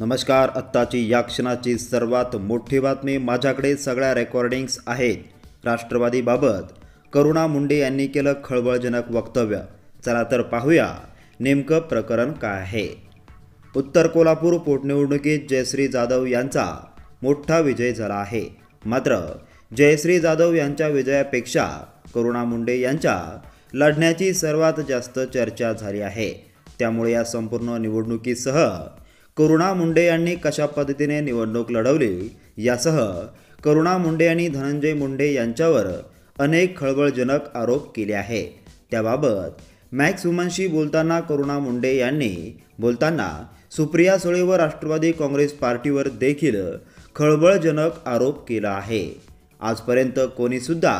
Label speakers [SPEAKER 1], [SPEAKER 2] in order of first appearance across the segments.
[SPEAKER 1] नमस्कार आत्ताची या क्षणाची सर्वात मोठी बातमी माझ्याकडे सगळ्या रेकॉर्डिंग्स आहेत राष्ट्रवादीबाबत करुणा मुंडे यांनी केलं खळबळजनक वक्तव्य चला तर पाहूया नेमकं प्रकरण काय आहे उत्तर कोल्हापूर पोटनिवडणुकीत जयश्री जाधव यांचा मोठा विजय झाला आहे मात्र जयश्री जाधव यांच्या विजयापेक्षा करुणा मुंडे यांच्या लढण्याची सर्वात जास्त चर्चा झाली आहे त्यामुळे या संपूर्ण निवडणुकीसह करुणा मुंडे यांनी कशा पद्धतीने निवडणूक लढवली यासह करुणा मुंडे आणि धनंजय मुंडे यांच्यावर अनेक खळबळजनक आरोप केले आहेत त्याबाबत मॅक्स वुमनशी बोलताना करुणा मुंडे यांनी बोलताना सुप्रिया सुळे व राष्ट्रवादी काँग्रेस पार्टीवर देखील खळबळजनक आरोप केला आहे आजपर्यंत कोणीसुद्धा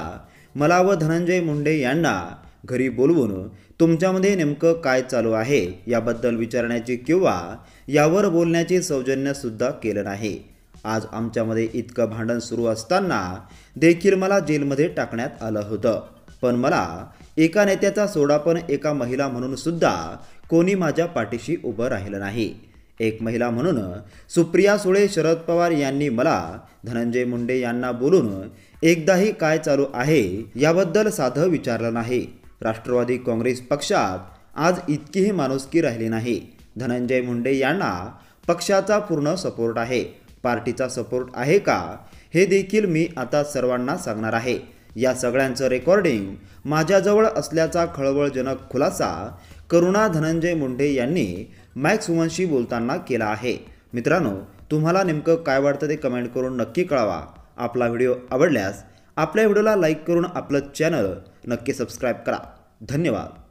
[SPEAKER 1] मला व धनंजय मुंडे यांना घरी बोलवून तुमच्यामध्ये नेमकं काय चालू आहे याबद्दल विचारण्याची किंवा यावर बोलण्याची सौजन्यसुद्धा केलं नाही आज आमच्यामध्ये इतकं भांडण सुरू असताना देखील मला जेलमध्ये टाकण्यात आलं होतं पण मला एका नेत्याचा सोडा पण एका महिला म्हणून सुद्धा कोणी माझ्या पाठीशी उभं राहिलं नाही एक महिला म्हणून सुप्रिया सुळे शरद पवार यांनी मला धनंजय मुंडे यांना बोलून एकदाही काय चालू आहे याबद्दल साधं विचारलं नाही राष्ट्रवादी काँग्रेस पक्षात आज इतकीही माणुसकी राहिली नाही धनंजय मुंडे यांना पक्षाचा पूर्ण सपोर्ट आहे पार्टीचा सपोर्ट आहे का हे देखील मी आता सर्वांना सांगणार आहे या सगळ्यांचं रेकॉर्डिंग माझ्याजवळ असल्याचा खळबळजनक खुलासा करुणा धनंजय मुंडे यांनी मॅक्स बोलताना केला आहे मित्रांनो तुम्हाला नेमकं काय वाटतं ते कमेंट करून नक्की कळवा आपला व्हिडिओ आवडल्यास आपल्या व्हिडिओला लाईक करून आपलं चॅनल नक्की सबस्क्राईब करा धन्यवाद